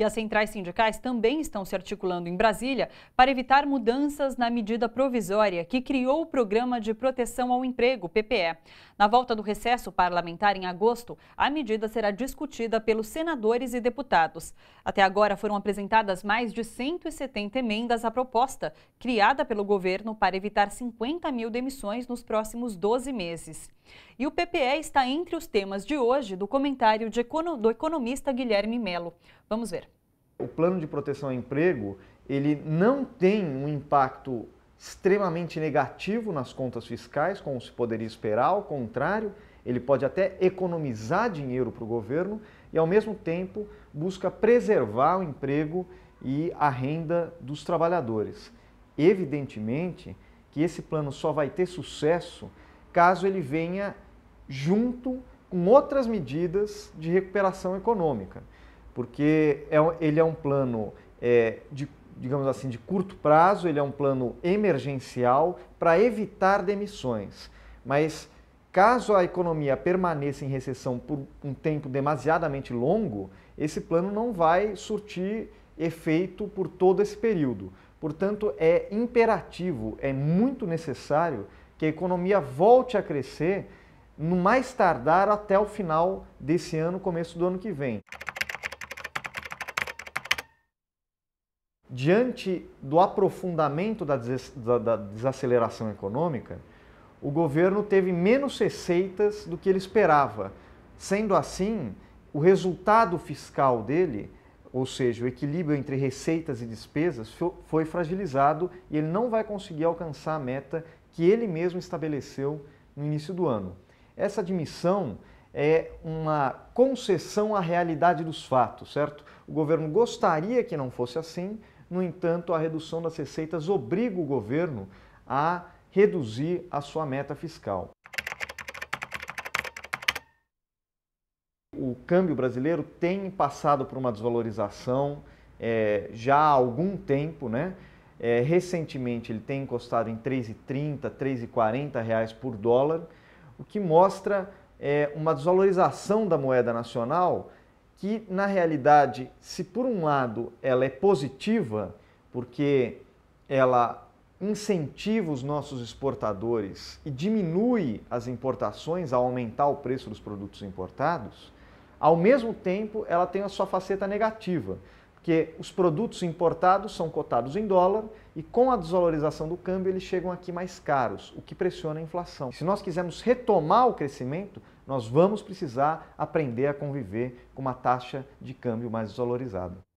e as centrais sindicais também estão se articulando em Brasília para evitar mudanças na medida provisória que criou o Programa de Proteção ao Emprego, PPE. Na volta do recesso parlamentar em agosto, a medida será discutida pelos senadores e deputados. Até agora foram apresentadas mais de 170 emendas à proposta, criada pelo governo para evitar 50 mil demissões nos próximos 12 meses. E o PPE está entre os temas de hoje do comentário de, do economista Guilherme Melo. Vamos ver o plano de proteção ao emprego ele não tem um impacto extremamente negativo nas contas fiscais, como se poderia esperar, ao contrário, ele pode até economizar dinheiro para o governo e, ao mesmo tempo, busca preservar o emprego e a renda dos trabalhadores. Evidentemente que esse plano só vai ter sucesso caso ele venha junto com outras medidas de recuperação econômica porque é, ele é um plano é, de digamos assim, de curto prazo, ele é um plano emergencial para evitar demissões. Mas caso a economia permaneça em recessão por um tempo demasiadamente longo, esse plano não vai surtir efeito por todo esse período. Portanto, é imperativo, é muito necessário que a economia volte a crescer no mais tardar até o final desse ano, começo do ano que vem. diante do aprofundamento da, des da, da desaceleração econômica, o governo teve menos receitas do que ele esperava. Sendo assim, o resultado fiscal dele, ou seja, o equilíbrio entre receitas e despesas, foi fragilizado e ele não vai conseguir alcançar a meta que ele mesmo estabeleceu no início do ano. Essa admissão é uma concessão à realidade dos fatos, certo? O governo gostaria que não fosse assim, no entanto, a redução das receitas obriga o governo a reduzir a sua meta fiscal. O câmbio brasileiro tem passado por uma desvalorização é, já há algum tempo, né? É, recentemente ele tem encostado em 3,30, 3,40 reais por dólar, o que mostra é, uma desvalorização da moeda nacional que na realidade, se por um lado ela é positiva, porque ela incentiva os nossos exportadores e diminui as importações ao aumentar o preço dos produtos importados, ao mesmo tempo ela tem a sua faceta negativa, porque os produtos importados são cotados em dólar e com a desvalorização do câmbio eles chegam aqui mais caros, o que pressiona a inflação. Se nós quisermos retomar o crescimento, nós vamos precisar aprender a conviver com uma taxa de câmbio mais desvalorizada.